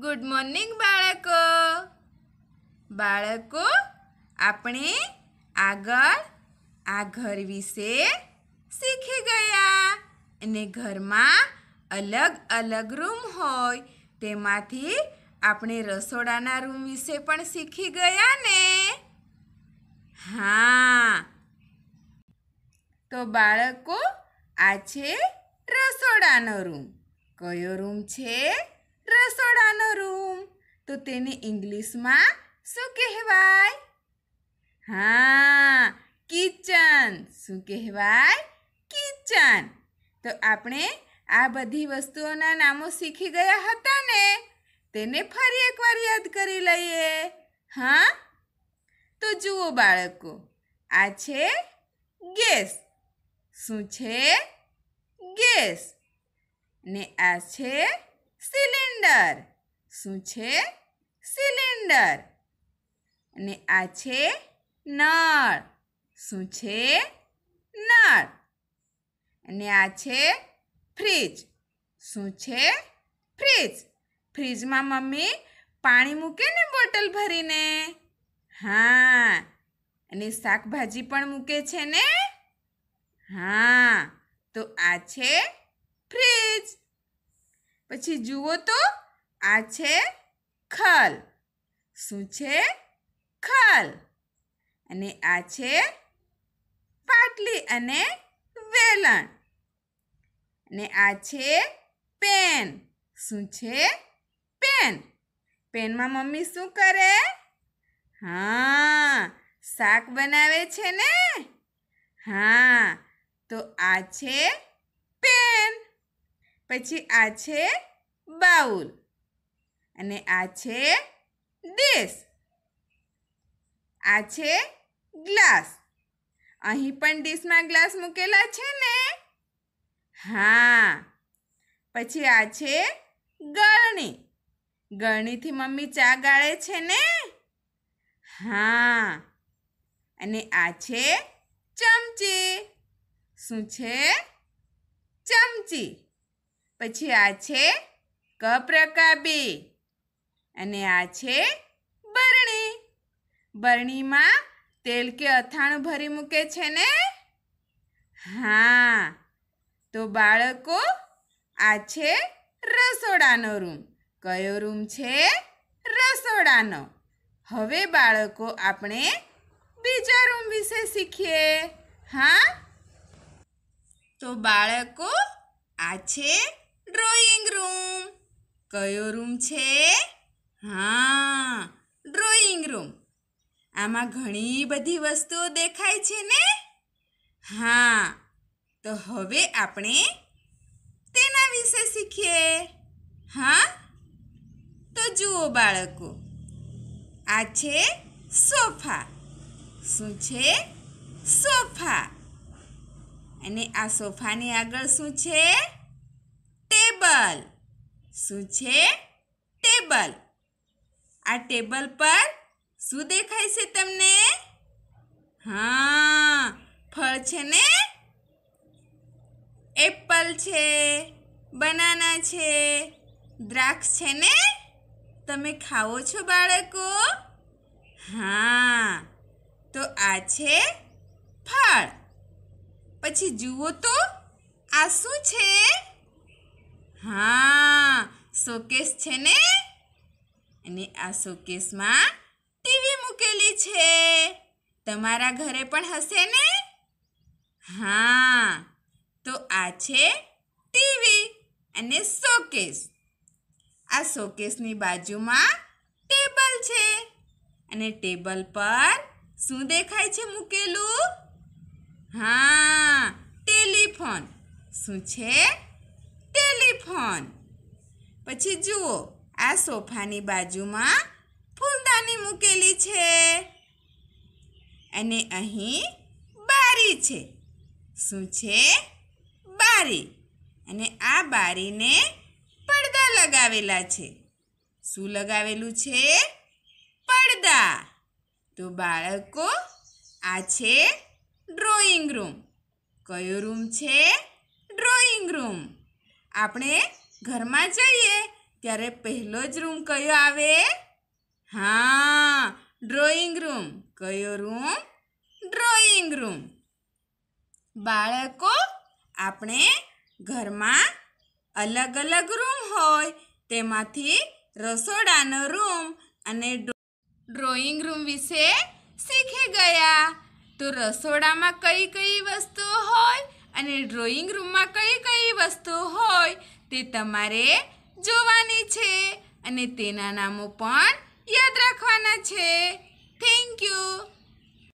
good morning બાળકો બાળકો આપણે આગળ આ ઘર વિશે શીખી ગયા અને ઘરમાં અલગ અલગ રૂમ હોય તેમાંથી આપણે રસોડાના રૂમ વિશે પણ શીખી ગયા ને હા તો બાળકો આ છે રસોડાનો રૂમ કયો રૂમ છે રસોડાનો રૂમ તો તેને ઇંગ્લિશમાં શું કહેવાય હા કિચન શું કહેવાય કિચન તો આપણે આ બધી વસ્તુઓના નામો શીખી ગયા હતા ને તેને ફરી એકવાર યાદ કરી લઈએ હા તો જુઓ બાળકો આ છે ગેસ શું છે ગેસ ને આ છે સિલિન્ડર શું છે સિલિન્ડર અને આ છે નળ શું છે નળ અને આ છે ફ્રીજ શું છે ફ્રીજ ફ્રીજમાં મમ્મી પાણી મૂકે ને બોટલ ભરીને હા અને શાકભાજી પણ મૂકે છે ને હા તો આ છે ફ્રીજ પછી જુઓ તો આ છે ખલ શું છે ખલ અને આ છે પાટલી અને વેલણ અને આ છે પેન શું છે પેન પેનમાં મમ્મી શું કરે હા શાક બનાવે છે ને હા તો આ છે પછી આ છે બાઉલ અને આ છે દેશ આ છે ગ્લાસ અહીં પણ ડીશમાં ગ્લાસ મૂકેલા છે ને હા પછી આ છે ગળણી ગળણીથી મમ્મી ચા ગાળે છે ને હા અને આ છે ચમચી શું છે ચમચી પછી આ છે કપ્રકા બે અને આ છે બરણી બરણીમાં તેલ કે અથાણું ભરી મૂકે છે ને હા તો બાળકો આ છે રસોડાનો રૂમ કયો રૂમ છે રસોડાનો હવે બાળકો આપણે બીજા રૂમ વિશે શીખીએ હા તો બાળકો આ છે ડ્રોઈંગ રૂમ કયો રૂમ છે હા ડ્રોઈંગ રૂમ આમાં ઘણી બધી વસ્તુઓ દેખાય છે ને હા તો હવે આપણે તેના વિશે શીખીએ હા તો જુઓ બાળકો આ છે સોફા શું છે સોફા અને આ સોફાની આગળ શું છે ટેબલ શું છે ટેબલ આ ટેબલ પર શું દેખાય છે તમને હા ફળ છે ને એપલ છે બનાના છે દ્રાક્ષ છે ને તમે ખાઓ છો બાળકો હા તો આ છે ફળ પછી જુઓ તો આ શું છે હા શોકેસ છે ને અને આ શોકેસમાં ટીવી મૂકેલી છે તમારા ઘરે પણ હશે ને હા તો આ છે ટીવી અને શોકેસ આ શોકેસની બાજુમાં ટેબલ છે અને ટેબલ પર શું દેખાય છે મૂકેલું હા ટેલિફોન શું છે મોહન પછી જુઓ આ સોફાની બાજુમાં ફૂલદાની મૂકેલી છે અને અહીં બારી છે શું છે બારી અને આ બારીને પડદા લગાવેલા છે શું લગાવેલું છે પડદા તો બાળકો આ છે ડ્રોઈંગ રૂમ કયો રૂમ છે ડ્રોઈંગ રૂમ આપણે ઘરમાં જઈએ ત્યારે પહેલો જ રૂમ કયો આવે હા ડ્રોઈંગ રૂમ કયો રૂમ ડ્રોઈંગ રૂમ બાળકો આપણે ઘરમાં અલગ અલગ રૂમ હોય તેમાંથી રસોડાનો રૂમ અને ડ્રોઈંગ રૂમ વિશે શીખી ગયા તો રસોડામાં કઈ કઈ વસ્તુઓ હોય અને ડ્રોઈંગ રૂમમાં કઈ કઈ વસ્તુ હોય તે તમારે જોવાની છે અને તેના નામો પણ યાદ રાખવાના છે થેન્ક યુ